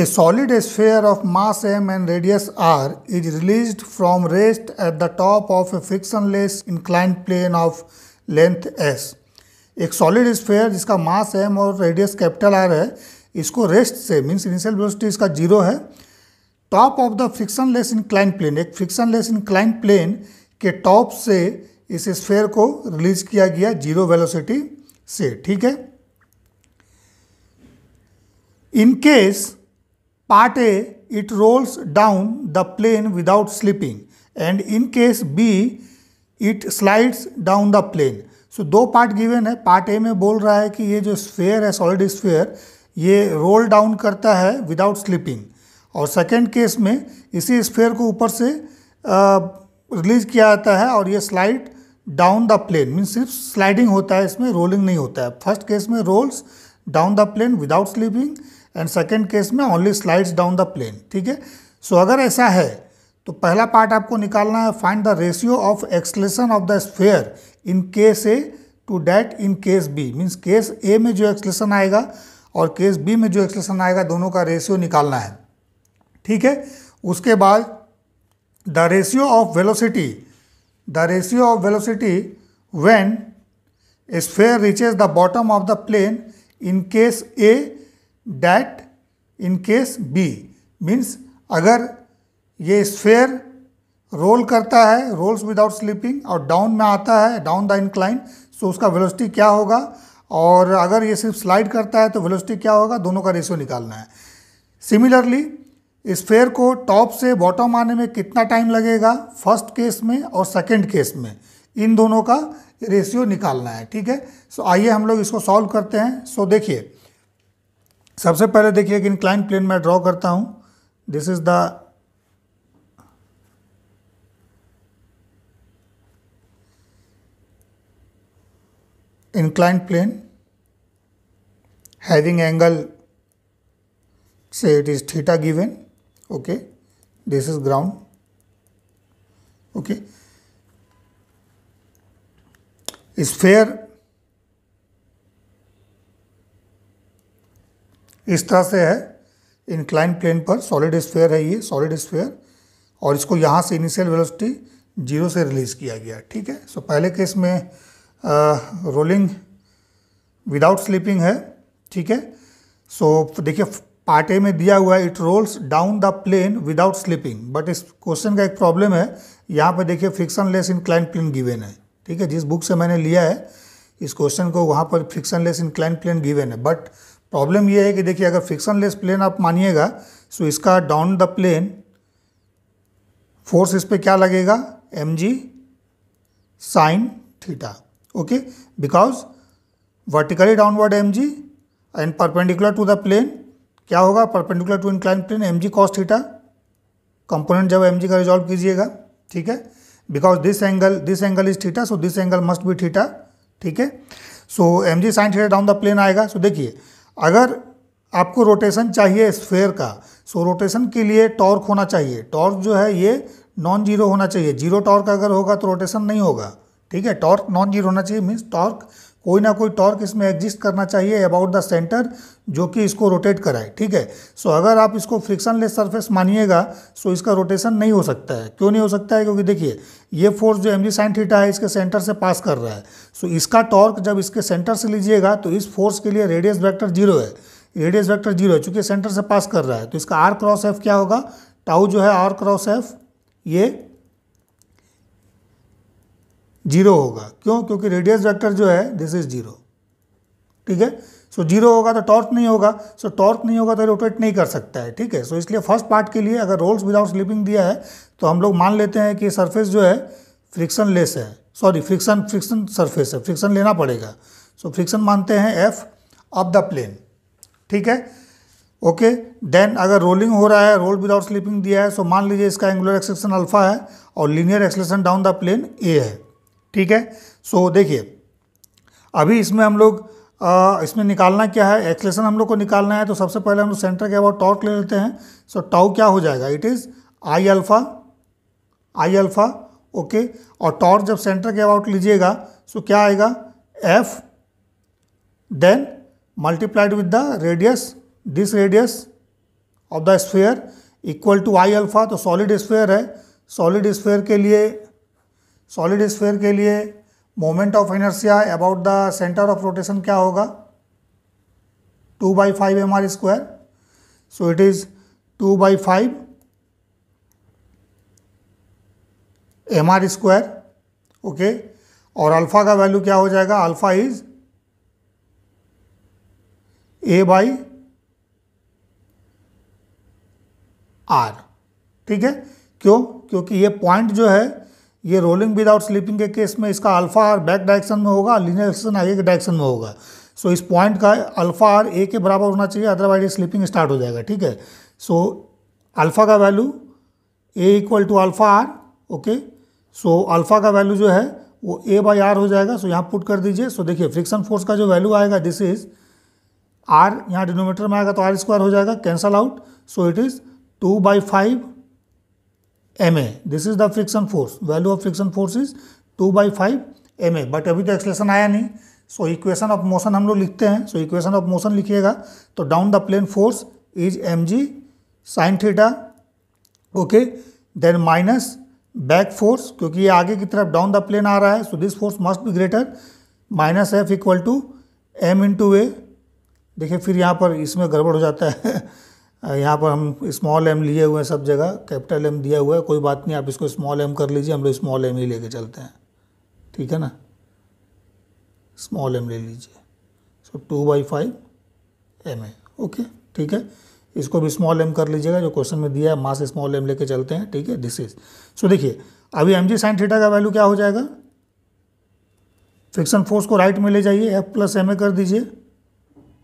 A solid sphere of mass m and radius r is released from rest at the top of a frictionless inclined plane of length s. एक solid sphere जिसका mass m और radius capital r है इसको rest से means initial velocity इसका zero है top of the frictionless incline plane एक frictionless incline plane के टॉप से इस स्फेयर को रिलीज किया गया जीरो वेलोसिटी से ठीक है in case Part A, it rolls down the plane without slipping and in case B, it slides down the plane. So so, दो पार्ट गिवेन है पार्ट ए में बोल रहा है कि ये जो स्फेयर है सॉलिड स्फेयर ये रोल डाउन करता है विदाउट स्लिपिंग और सेकेंड केस में इसी स्फेयर को ऊपर से रिलीज किया जाता है और ये slide down the plane mean सिर्फ स्लाइडिंग होता है इसमें रोलिंग नहीं होता है फर्स्ट केस में rolls down the plane without slipping and second case में only slides down the plane ठीक है सो अगर ऐसा है तो पहला पार्ट आपको निकालना है find the ratio of acceleration of the sphere in case A to that in case B means case A में जो एक्सलेशन आएगा और केस बी में जो एक्सलेशन आएगा दोनों का रेशियो निकालना है ठीक है उसके बाद the ratio of velocity the ratio of velocity when sphere reaches the bottom of the plane in case A that in case B means अगर ये स्फेयर रोल करता है रोल्स विदाउट स्लीपिंग और डाउन में आता है डाउन द इंक्लाइन सो उसका velocity क्या होगा और अगर ये सिर्फ स्लाइड करता है तो वेलोसिटी क्या होगा दोनों का रेशियो निकालना है सिमिलरली स्फेयर को टॉप से बॉटम आने में कितना टाइम लगेगा फर्स्ट केस में और सेकेंड केस में इन दोनों का रेशियो निकालना है ठीक है सो आइए हम लोग इसको सॉल्व करते हैं सो देखिए सबसे पहले देखिए कि इंक्लाइन प्लेन में ड्रॉ करता हूं this is the incline plane having angle से it is theta given okay this is ground okay sphere इस तरह से है इंक्लाइन प्लेन पर सॉलिड स्फेयर है ये सॉलिड स्फेयर और इसको यहाँ से इनिशियल वेलोसिटी जीरो से रिलीज़ किया गया ठीक है सो पहले केस में रोलिंग विदाउट स्लीपिंग है ठीक है सो देखिए पार्ट ए में दिया हुआ है it rolls down the plane without slipping but इस क्वेश्चन का एक प्रॉब्लम है यहाँ पर देखिए frictionless incline plane given है ठीक है जिस बुक से मैंने लिया है इस क्वेश्चन को वहाँ पर frictionless incline plane given है बट प्रॉब्लम यह है कि देखिए अगर फ्रिक्शन लेस प्लेन आप मानिएगा सो इसका डाउन द प्लेन फोर्स इस पर क्या लगेगा M ji sine theta okay because vertically downward M G and perpendicular to the plane क्या होगा perpendicular to incline plane M G cos theta component जब M G का रिजॉल्व कीजिएगा ठीक है because this angle this angle is theta so this angle must be theta ठीक है so M G sine theta down the plane आएगा so so, देखिए अगर आपको रोटेशन चाहिए स्फेयर का सो रोटेशन के लिए टॉर्क होना चाहिए टॉर्क जो है ये नॉन जीरो होना चाहिए जीरो टॉर्क अगर होगा तो रोटेशन नहीं होगा ठीक है टॉर्क नॉन जीरो होना चाहिए मीन्स टॉर्क कोई ना कोई टॉर्क इसमें एग्जिस्ट करना चाहिए अबाउट द सेंटर जो कि इसको रोटेट कराए ठीक है सो so, अगर आप इसको लेस सर्फेस मानिएगा सो so इसका रोटेशन नहीं हो सकता है क्यों नहीं हो सकता है क्योंकि देखिए ये फोर्स जो एम जी साइन थीटा है इसके सेंटर से पास कर रहा है सो so, इसका टॉर्क जब इसके सेंटर से लीजिएगा तो इस फोर्स के लिए रेडियस वैक्टर जीरो है रेडियस वैक्टर जीरो है चूँकि सेंटर से पास कर रहा है तो इसका आर क्रॉस एफ क्या होगा टाउ जो है आर क्रॉस एफ ये जीरो होगा क्यों क्योंकि रेडियस वेक्टर जो है दिस इज जीरो ठीक है सो जीरो होगा तो टॉर्क नहीं होगा सो टॉर्क नहीं होगा तो रोटेट नहीं कर सकता है ठीक है सो इसलिए फर्स्ट पार्ट के लिए अगर रोल्स विदाउट स्लिपिंग दिया है तो हम लोग मान लेते हैं कि सरफेस जो है फ्रिक्शन लेस है सॉरी फ्रिक्शन फ्रिक्शन सरफेस है फ्रिक्शन लेना पड़ेगा सो so, फ्रिक्शन मानते हैं एफ ऑफ द प्लेन ठीक है ओके okay, देन अगर रोलिंग हो रहा है रोल विदाउट स्लिपिंग दिया है सो so मान लीजिए इसका एंगुलर एक्सलेशन अल्फा है और linear acceleration down the plane a है ठीक है सो so, देखिए अभी इसमें हम लोग आ, इसमें निकालना क्या है एक्सलेशन हम लोग को निकालना है तो सबसे पहले हम लोग सेंटर के अबाउट टॉर्क ले लेते हैं सो so, टाउ क्या हो जाएगा it is I alpha I alpha okay और टॉर्क जब सेंटर के अबाउट लीजिएगा सो so क्या आएगा F then multiplied with the radius this radius of the sphere equal to I alpha तो सॉलिड स्फेयर है सॉलिड स्फेयर के लिए सॉलिड स्फेयर के लिए moment of inertia about the centre of rotation क्या होगा two by five m r square so it is two by five m r square okay और alpha का value क्या हो जाएगा alpha is a by r ठीक है क्यों क्योंकि ये पॉइंट जो है ये रोलिंग विदाउट स्लीपिंग के केस में इसका अल्फा आर बैक डायरेक्शन में होगा लीनियर एक्सेशन आगे के डायरेक्शन में होगा सो so, इस पॉइंट का अल्फा आर ए के बराबर होना चाहिए अदरवाइज ये स्लीपिंग स्टार्ट हो जाएगा ठीक है सो अल्फा का value a equal to alpha r okay so alpha का वैल्यू जो है वो ए बाई आर हो जाएगा सो so, यहाँ पुट कर दीजिए सो so, देखिए फ्रिक्शन फोर्स का जो वैल्यू आएगा दिस इज आर यहाँ डिनोमीटर में आएगा तो आर स्क्वायर हो जाएगा cancel out so it is two by five m a this is the friction force value of friction force is two by five m a but अभी तो acceleration आया नहीं सो इक्वेशन ऑफ मोशन हम लोग लिखते हैं so equation of motion लिखिएगा तो down the plane force is m ji sine theta okay then minus back force क्योंकि ये आगे की तरफ डाउन द प्लेन आ रहा है so this force must be greater minus F equal to m into a देखिए फिर यहाँ पर इसमें गड़बड़ हो जाता है यहाँ पर हम स्मॉल एम लिए हुए हैं सब जगह कैपिटल एम दिया हुआ है कोई बात नहीं आप इसको स्मॉल एम कर लीजिए हम लोग स्मॉल एम ही लेके चलते हैं ठीक है ना स्मॉल एम ले लीजिए so two by five m a okay ठीक है इसको भी स्मॉल एम कर लीजिएगा जो क्वेश्चन में दिया है मास स्मॉल एम लेके चलते हैं ठीक है दिस इज सो देखिए अभी एम जी साइन थीटा का वैल्यू क्या हो जाएगा फ्रिक्शन फोर्स को राइट में ले जाइए एफ प्लस एम ए कर दीजिए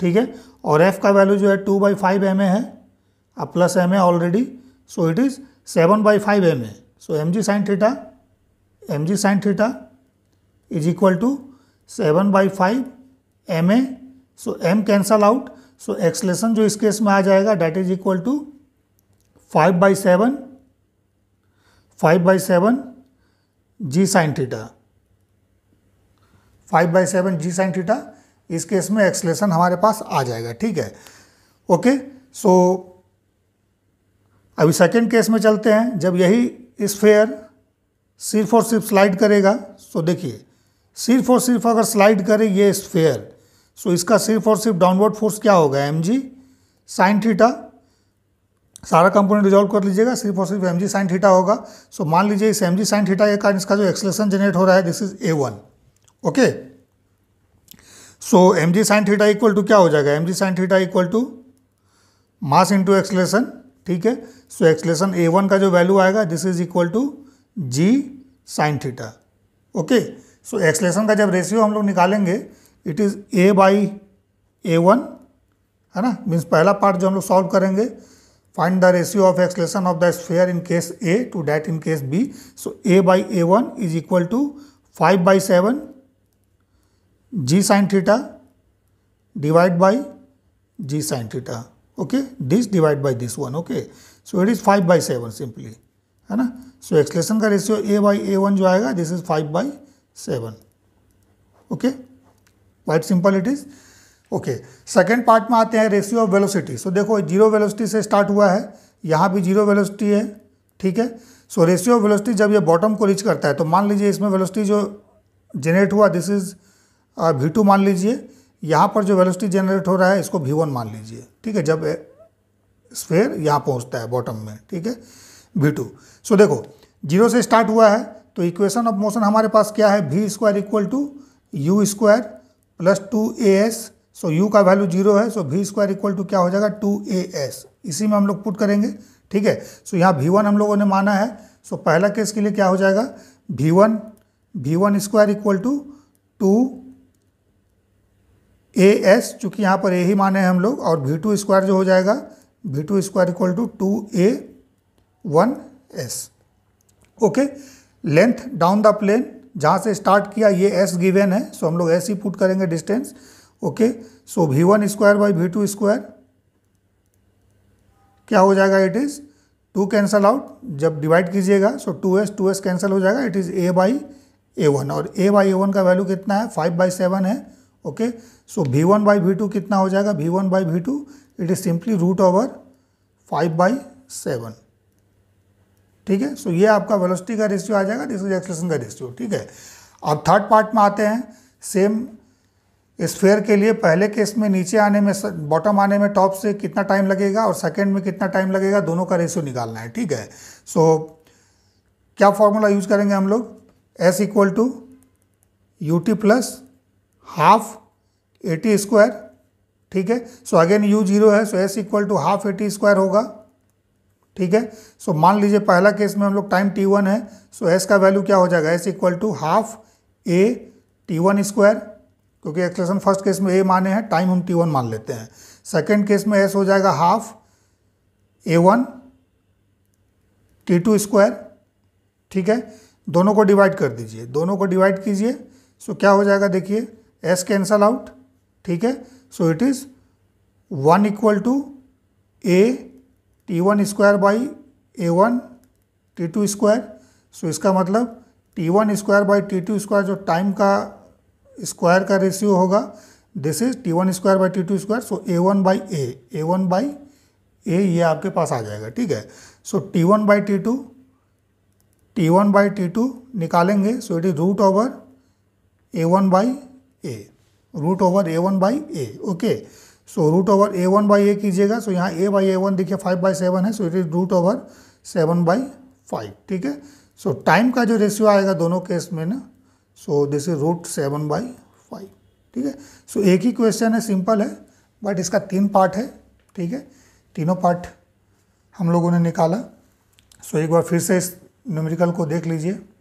ठीक है और एफ का वैल्यू जो है two by five m a है अब plus m a already so it is seven by five m a so M G sine theta m ji sine theta is equal to seven by five m a so m cancel out so acceleration जो इस case में आ जाएगा that is equal to five by seven five by seven g sine theta five by seven g sine theta इस case में acceleration हमारे पास आ जाएगा ठीक है ओके सो अभी सेकेंड केस में चलते हैं जब यही स्फेयर सिर्फ और सिर्फ स्लाइड करेगा सो तो देखिए सिर्फ और सिर्फ अगर स्लाइड करे ये स्फेयर सो तो इसका सिर्फ और सिर्फ डाउनवर्ड फोर्स क्या होगा एम जी साइन थीटा सारा कंपोनेंट रिजॉल्व कर लीजिएगा सिर्फ और सिर्फ एम जी साइन थीटा होगा सो so, मान लीजिए इस एम जी साइन थीटा के कारण इसका जो एक्सलेशन जनरेट हो रहा है this is a one okay so M G sine theta equal to क्या हो जाएगा m ji sine theta equal to mass into acceleration ठीक है सो एक्सलेशन ए वन का जो वैल्यू आएगा this is equal to g sine theta okay so acceleration का जब रेशियो हम लोग निकालेंगे it is a by a one है ना मीन्स पहला पार्ट जो हम लोग सॉल्व करेंगे find the ratio of acceleration of the sphere in case A to that in case B so a by a one is equal to five by seven g sine theta divide by g sine theta okay this divide by this one okay so it is five by seven simply है ना so acceleration का ratio a by a one जो आएगा this is five by seven okay quite simple it is okay second part में आते हैं ratio of velocity so देखो zero velocity से स्टार्ट हुआ है यहाँ भी जीरो वेलोसिटी है ठीक है सो रेशियो ऑफ वेलोसिटी जब ये बॉटम को रीच करता है तो मान लीजिए इसमें वेलोसिटी जो जनरेट हुआ दिस इज वी मान लीजिए यहाँ पर जो वेलोसिटी जनरेट हो रहा है इसको वी वन मान लीजिए ठीक है जब स्फेयर यहाँ पहुँचता है बॉटम में ठीक है वी टू सो देखो जीरो से स्टार्ट हुआ है तो इक्वेशन ऑफ मोशन हमारे पास क्या है v square equal to u square plus two a s so u का वैल्यू जीरो है so v square equal to क्या हो जाएगा टू ए एस इसी में हम लोग पुट करेंगे ठीक है सो यहाँ वी वन हम लोगों ने माना है सो पहला केस के लिए क्या हो जाएगा v one v one square equal to two a s चूँकि यहाँ पर ए ही माने हैं हम लोग और वी टू स्क्वायर जो हो जाएगा v two square equal to two a one s okay length down the plane जहाँ से स्टार्ट किया ये एस गिवेन है सो हम लोग एस ही पुट करेंगे distance okay so v one square by v two square क्या हो जाएगा it is two cancel out जब डिवाइड कीजिएगा so two s two s cancel हो जाएगा it is a by a one और ए बाई ए वन का value कितना है फाइव बाई सेवन है okay so v one by v two कितना हो जाएगा v one by v to it is simply root over five by seven ठीक है सो ये आपका वेलोसिटी का रेशियो आ जाएगा दिस इज एक्सलेशन का रेशियो ठीक है अब थर्ड पार्ट में आते हैं सेम स्फेयर के लिए पहले केस में नीचे आने में बॉटम आने में टॉप से कितना टाइम लगेगा और सेकेंड में कितना टाइम लगेगा दोनों का रेशियो निकालना है ठीक है सो so, क्या फॉर्मूला यूज करेंगे हम लोग s equal to u t plus half a t square ठीक है सो अगेन यू जीरो है so s equal to half a t square होगा ठीक है सो so, मान लीजिए पहला केस में हम लोग टाइम टी वन है सो so, एस का वैल्यू क्या हो जाएगा s equal to half a t one square क्योंकि एक्सप्रेशन फर्स्ट केस में ए माने हैं टाइम हम टी वन मान लेते हैं सेकेंड केस में एस हो जाएगा half a one t two square ठीक है दोनों को डिवाइड कर दीजिए दोनों को डिवाइड कीजिए सो so, क्या हो जाएगा देखिए एस कैंसल आउट ठीक है so it is one equal to a t one square by a one t two square so इसका मतलब t one square by t two square जो टाइम का स्क्वायर का रेशियो होगा this is t one square by t two square so a one by a a one by a ये आपके पास आ जाएगा ठीक है so t one by t two t one by t two निकालेंगे so it is root over a one by a root over a one by a okay so root over a one by a कीजिएगा so so, यहाँ a by a one देखिए five by seven है so it is root over seven by five ठीक है सो time का जो ratio आएगा दोनों केस में ना so this is root seven by five ठीक है सो एक ही क्वेश्चन है सिंपल है बट इसका तीन पार्ट है ठीक है तीनों पार्ट हम लोगों ने निकाला सो so, एक बार फिर से इस न्यूमेरिकल को देख लीजिए